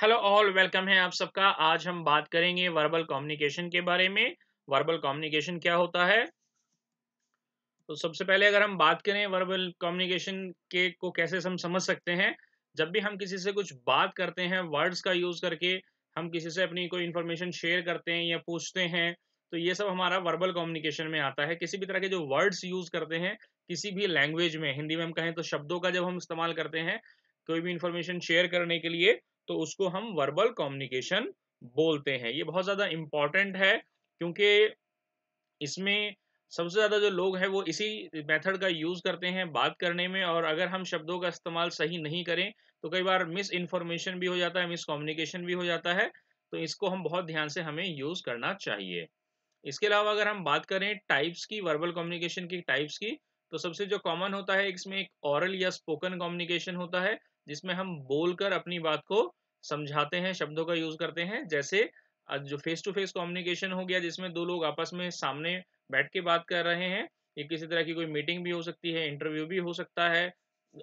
hello all welcome है आप सबका आज हम बात करेंगे वर्बल कम्युनिकेशन के बारे में वर्बल कम्युनिकेशन क्या होता है तो सबसे पहले अगर हम बात करें वर्बल कम्युनिकेशन के को कैसे हम समझ सकते हैं जब भी हम किसी से कुछ बात करते हैं वर्ड्स का यूज करके हम किसी से अपनी कोई इन्फॉर्मेशन शेयर करते हैं या पूछते हैं तो ये सब हमारा वर्बल कम्युनिकेशन में आता है किसी भी तरह के जो वर्ड्स यूज करते हैं किसी भी लैंग्वेज में हिंदी में हम कहें तो शब्दों का जब हम इस्तेमाल करते हैं कोई भी इन्फॉर्मेशन शेयर करने के लिए तो उसको हम वर्बल कम्युनिकेशन बोलते हैं ये बहुत ज़्यादा इम्पॉर्टेंट है क्योंकि इसमें सबसे ज़्यादा जो लोग हैं वो इसी मेथड का यूज़ करते हैं बात करने में और अगर हम शब्दों का इस्तेमाल सही नहीं करें तो कई बार मिस इन्फॉर्मेशन भी हो जाता है मिस कम्युनिकेशन भी हो जाता है तो इसको हम बहुत ध्यान से हमें यूज़ करना चाहिए इसके अलावा अगर हम बात करें टाइप्स की वर्बल कम्युनिकेशन की टाइप्स की तो सबसे जो कॉमन होता है इसमें एक ऑरल या स्पोकन कम्युनिकेशन होता है जिसमें हम बोलकर अपनी बात को समझाते हैं शब्दों का यूज करते हैं जैसे जो फेस टू फेस कम्युनिकेशन हो गया जिसमें दो लोग आपस में सामने बैठ के बात कर रहे हैं ये किसी तरह की कोई मीटिंग भी हो सकती है इंटरव्यू भी हो सकता है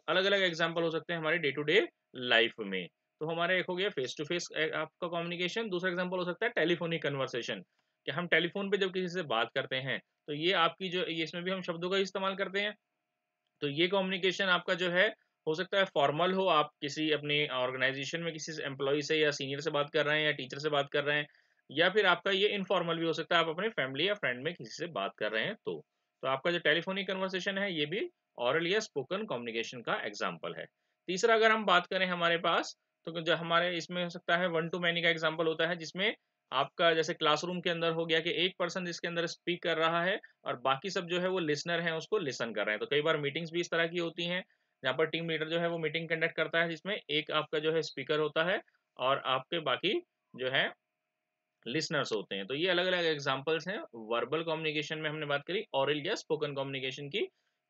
अलग अलग एग्जाम्पल हो सकते हैं हमारे डे टू डे लाइफ में तो हमारा एक हो गया फेस टू फेस आपका कम्युनिकेशन दूसरा एग्जाम्पल हो सकता है टेलीफोनिक कन्वर्सेशन कि हम टेलीफोन पे जब किसी से बात करते हैं तो ये आपकी जो ये इसमें भी हम शब्दों का इस्तेमाल करते हैं तो ये कम्युनिकेशन आपका जो है हो सकता है फॉर्मल हो आप किसी अपने ऑर्गेनाइजेशन में किसी एम्प्लॉय से या सीनियर से बात कर रहे हैं या टीचर से बात कर रहे हैं या फिर आपका ये इनफॉर्मल भी हो सकता है आप अपने फैमिली या फ्रेंड में किसी से बात कर रहे हैं तो तो आपका जो टेलीफोनिक कन्वर्सेशन है ये भी ऑरल या स्पोकन कम्युनिकेशन का एग्जाम्पल है तीसरा अगर हम बात करें हमारे पास तो जो हमारे इसमें हो सकता है वन टू मैनी का एग्जाम्पल होता है जिसमें आपका जैसे क्लासरूम के अंदर हो गया कि एक पर्सन जिसके अंदर स्पीक कर रहा है और बाकी सब जो है वो लिसनर हैं उसको लिसन कर रहे हैं तो कई बार मीटिंग्स भी इस तरह की होती हैं जहाँ पर टीम लीडर जो है वो मीटिंग कंडक्ट करता है जिसमें एक आपका जो है स्पीकर होता है और आपके बाकी जो है लिसनर्स होते हैं तो ये अलग अलग एग्जाम्पल्स हैं वर्बल कम्युनिकेशन में हमने बात करी और स्पोकन कम्युनिकेशन की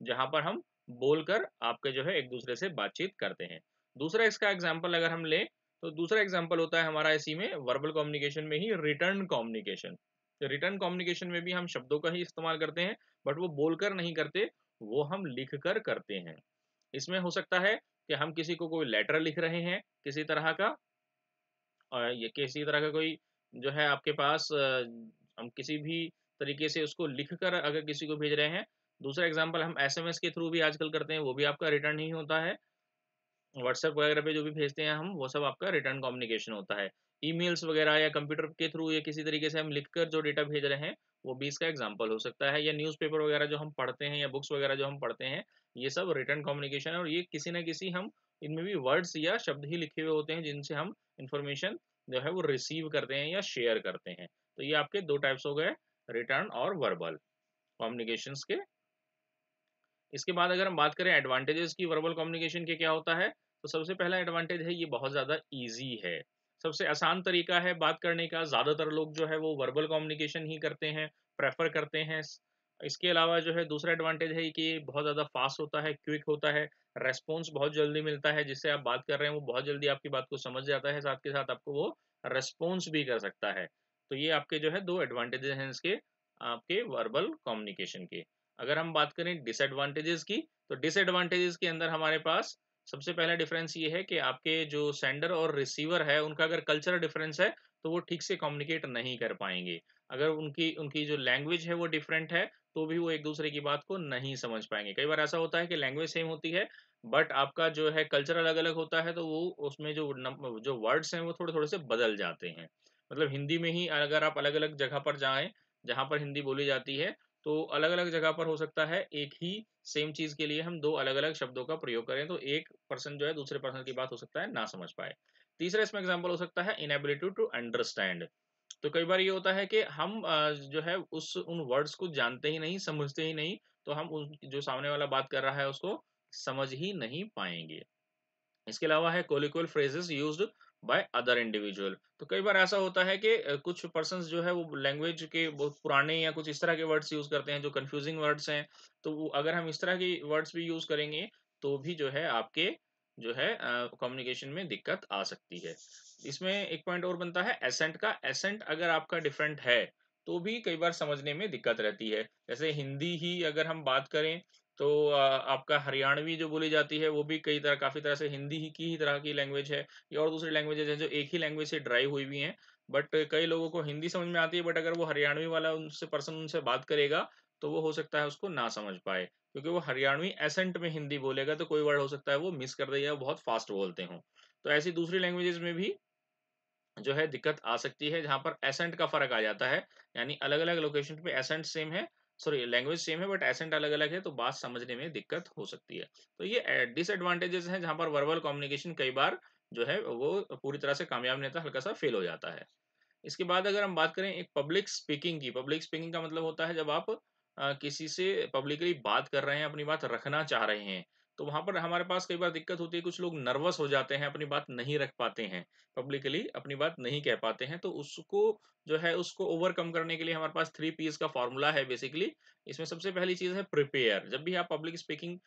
जहाँ पर हम बोलकर आपके जो है एक दूसरे से बातचीत करते हैं दूसरा इसका एग्जाम्पल अगर हम लें तो दूसरा एग्जाम्पल होता है हमारा इसी में वर्बल कम्युनिकेशन में ही रिटर्न कॉम्युनिकेशन तो रिटर्न कम्युनिकेशन में भी हम शब्दों का ही इस्तेमाल करते हैं बट वो बोलकर नहीं करते वो हम लिख कर करते हैं इसमें हो सकता है कि हम किसी को कोई लेटर लिख रहे हैं किसी तरह का और ये किसी तरह का कोई जो है आपके पास हम किसी भी तरीके से उसको लिख कर अगर किसी को भेज रहे हैं दूसरा एग्जाम्पल हम एस के थ्रू भी आजकल करते हैं वो भी आपका रिटर्न ही होता है व्हाट्सएप वगैरह पे जो भी भेजते हैं हम वो सब आपका रिटर्न कम्युनिकेशन होता है ईमेल्स वगैरह या कंप्यूटर के थ्रू या किसी तरीके से हम लिखकर जो डेटा भेज रहे हैं वो भी इसका एग्जाम्पल हो सकता है या न्यूज वगैरह जो हम पढ़ते हैं या बुक्स वगैरह जो हम पढ़ते हैं ये सब रिटर्न कम्युनिकेशन है और ये किसी ना किसी हम इनमें भी वर्ड्स या शब्द ही लिखे हुए होते हैं जिनसे हम इन्फॉर्मेशन जो है वो रिसीव करते हैं या शेयर करते हैं तो ये आपके दो टाइप्स हो गए रिटर्न और वर्बल कम्युनिकेशंस के इसके बाद अगर हम बात करें एडवांटेजेस की वर्बल कम्युनिकेशन के क्या होता है तो सबसे पहला एडवांटेज है ये बहुत ज़्यादा ईजी है सबसे आसान तरीका है बात करने का ज़्यादातर लोग जो है वो वर्बल कम्युनिकेशन ही करते हैं प्रेफर करते हैं इसके अलावा जो है दूसरा एडवांटेज है कि बहुत ज़्यादा फास्ट होता है क्विक होता है रेस्पॉन्स बहुत जल्दी मिलता है जिससे आप बात कर रहे हैं वो बहुत जल्दी आपकी बात को समझ जाता है साथ के साथ आपको वो रेस्पॉन्स भी कर सकता है तो ये आपके जो है दो एडवांटेजेस हैं इसके आपके वर्बल कम्युनिकेशन के अगर हम बात करें डिसएडवांटेजेस की तो डिसएडवांटेजेस के अंदर हमारे पास सबसे पहला डिफरेंस ये है कि आपके जो सेंडर और रिसीवर है उनका अगर कल्चर डिफरेंस है तो वो ठीक से कम्युनिकेट नहीं कर पाएंगे अगर उनकी उनकी जो लैंग्वेज है वो डिफरेंट है तो भी वो एक दूसरे की बात को नहीं समझ पाएंगे कई बार ऐसा होता है कि लैंग्वेज सेम होती है बट आपका जो है कल्चर अलग अलग होता है तो वो उसमें जो जो वर्ड्स हैं वो थोड़े थोड़े से बदल जाते हैं मतलब हिंदी में ही अगर आप अलग अलग जगह पर जाएं जहाँ पर हिंदी बोली जाती है तो अलग अलग जगह पर हो सकता है एक ही सेम चीज के लिए हम दो अलग अलग शब्दों का प्रयोग करें तो एक पर्सन जो है दूसरे पर्सन की बात हो सकता है ना समझ पाए तीसरा इसमें एग्जाम्पल हो सकता है इनएबिलिटी टू अंडरस्टैंड तो कई बार ये होता है कि हम जो है उस उन वर्ड्स को जानते ही नहीं समझते ही नहीं तो हम उन जो सामने वाला बात कर रहा है उसको समझ ही नहीं पाएंगे इसके अलावा है colloquial phrases used by other individual तो कई बार ऐसा होता है कि कुछ पर्सन जो है वो लैंग्वेज के बहुत पुराने या कुछ इस तरह के वर्ड्स यूज करते हैं जो कंफ्यूजिंग वर्ड्स हैं तो अगर हम इस तरह की वर्ड्स भी यूज करेंगे तो भी जो है आपके जो है कम्युनिकेशन uh, में दिक्कत आ सकती है इसमें एक पॉइंट और बनता है एसेंट का एसेंट अगर आपका डिफरेंट है तो भी कई बार समझने में दिक्कत रहती है जैसे हिंदी ही अगर हम बात करें तो आपका हरियाणवी जो बोली जाती है वो भी कई तरह काफ़ी तरह से हिंदी ही की ही तरह की लैंग्वेज है या और दूसरी लैंग्वेजेज हैं जो एक ही लैंग्वेज से ड्राई हुई हुई हैं बट कई लोगों को हिंदी समझ में आती है बट अगर वो हरियाणवी वाला उनसे पर्सन उनसे बात करेगा तो वो हो सकता है उसको ना समझ पाए क्योंकि वो हरियाणवी एसेंट में हिंदी बोलेगा तो कोई वर्ड हो सकता है वो मिस कर देगा बहुत फास्ट बोलते हो तो ऐसी दूसरी लैंग्वेजेस में भी जो है दिक्कत आ सकती है जहां पर एसेंट का फर्क आ जाता है यानी अलग अलग लोकेशन पे एसेंट सेम है सॉरी लैंग्वेज सेम है बट एसेंट अलग अलग है तो बात समझने में दिक्कत हो सकती है तो ये डिसएडवांटेजेस हैं जहां पर वर्बल कम्युनिकेशन कई बार जो है वो पूरी तरह से कामयाब नहीं होता हल्का सा फेल हो जाता है इसके बाद अगर हम बात करें एक पब्लिक स्पीकिंग की पब्लिक स्पीकिंग का मतलब होता है जब आप आ, किसी से पब्लिकली बात कर रहे हैं अपनी बात रखना चाह रहे हैं तो वहाँ पर हमारे पास कई बार दिक्कत होती है कुछ लोग नर्वस हो जाते हैं अपनी बात नहीं रख पाते हैं पब्लिकली अपनी बात नहीं कह पाते हैं तो उसको जो है उसको ओवरकम करने के लिए हमारे पास थ्री पीस का फॉर्मूला है बेसिकली इसमें सबसे पहली चीज़ है प्रिपेयर जब भी आप पब्लिक स्पीकिंग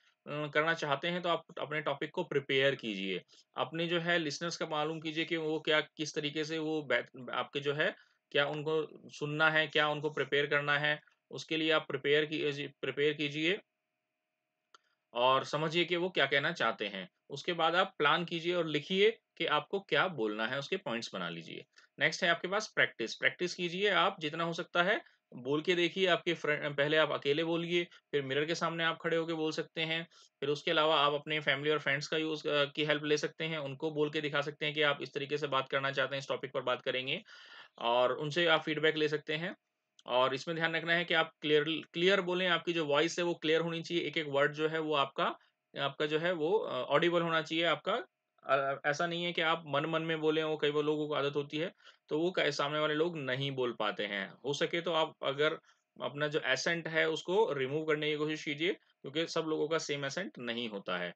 करना चाहते हैं तो आप अपने टॉपिक को प्रिपेयर कीजिए अपने जो है लिसनर्स का मालूम कीजिए कि वो क्या किस तरीके से वो आपके जो है क्या उनको सुनना है क्या उनको प्रिपेयर करना है उसके लिए आप प्रिपेयर की प्रिपेयर कीजिए और समझिए कि वो क्या कहना चाहते हैं उसके बाद आप प्लान कीजिए और लिखिए कि आपको क्या बोलना है उसके पॉइंट्स बना लीजिए नेक्स्ट है आपके पास प्रैक्टिस प्रैक्टिस कीजिए आप जितना हो सकता है बोल के देखिए आपके फ्रेंड पहले आप अकेले बोलिए फिर मिरर के सामने आप खड़े होकर बोल सकते हैं फिर उसके अलावा आप अपने फैमिली और फ्रेंड्स का यूज की हेल्प ले सकते हैं उनको बोल के दिखा सकते हैं कि आप इस तरीके से बात करना चाहते हैं इस टॉपिक पर बात करेंगे और उनसे आप फीडबैक ले सकते हैं और इसमें ध्यान रखना है कि आप क्लियर क्लियर बोलें आपकी जो वॉइस है वो क्लियर होनी चाहिए एक एक वर्ड जो है वो आपका आपका जो है वो ऑडिबल होना चाहिए आपका ऐसा नहीं है कि आप मन मन में बोले वो कई बार लोगों को आदत होती है तो वो सामने वाले लोग नहीं बोल पाते हैं हो सके तो आप अगर अपना जो एसेंट है उसको रिमूव करने की कोशिश कीजिए क्योंकि सब लोगों का सेम एसेंट नहीं होता है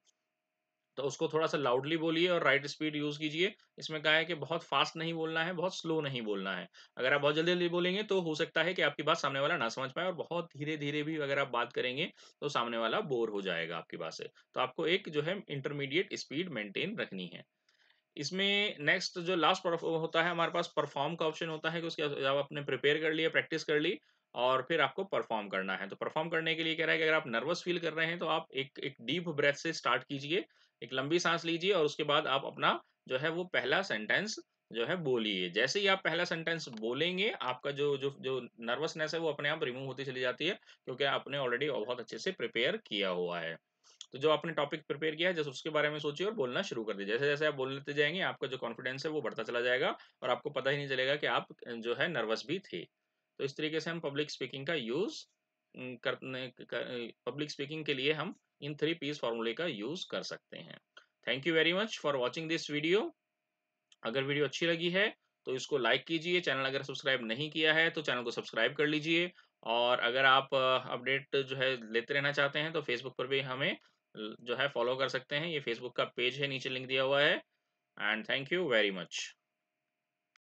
तो उसको थोड़ा सा लाउडली बोलिए और राइट स्पीड यूज कीजिए इसमें कहा है कि बहुत फास्ट नहीं बोलना है बहुत स्लो नहीं बोलना है अगर आप बहुत जल्दी जल्दी बोलेंगे तो हो सकता है कि आपकी बात सामने वाला ना समझ पाए और बहुत धीरे धीरे भी अगर आप बात करेंगे तो सामने वाला बोर हो जाएगा आपकी बात से तो आपको एक जो है इंटरमीडिएट स्पीड मेंटेन रखनी है इसमें नेक्स्ट जो लास्ट होता है हमारे पास परफॉर्म का ऑप्शन होता है कि उसके जब आपने प्रिपेयर कर लिया प्रैक्टिस कर ली और फिर आपको परफॉर्म करना है तो परफॉर्म करने के लिए कह रहा है कि अगर आप नर्वस फील कर रहे हैं तो आप एक एक डीप ब्रेथ से स्टार्ट कीजिए एक लंबी सांस लीजिए और उसके बाद आप अपना जो है वो पहला सेंटेंस जो है बोलिए जैसे ही आप पहला सेंटेंस बोलेंगे आपका जो जो जो नर्वसनेस है वो अपने आप रिमूव होती चली जाती है क्योंकि आपने ऑलरेडी बहुत अच्छे से प्रिपेयर किया हुआ है तो जो आपने टॉपिक प्रिपेयर किया है जैसे उसके बारे में सोचिए और बोलना शुरू कर दीजिए जैसे जैसे आप बोलते जाएंगे आपका जो कॉन्फिडेंस है वो बढ़ता चला जाएगा और आपको पता ही नहीं चलेगा कि आप जो है नर्वस भी थे तो इस तरीके से हम पब्लिक स्पीकिंग का यूज करने पब्लिक स्पीकिंग के लिए हम इन थ्री पीस फॉर्मूले का यूज कर सकते हैं thank you very much for watching this video अगर वीडियो अच्छी लगी है तो इसको लाइक कीजिए चैनल अगर सब्सक्राइब नहीं किया है तो चैनल को सब्सक्राइब कर लीजिए और अगर आप अपडेट जो है लेते रहना चाहते हैं तो फेसबुक पर भी हमें जो है फॉलो कर सकते हैं ये फेसबुक का पेज है नीचे लिंक दिया हुआ है and thank you very much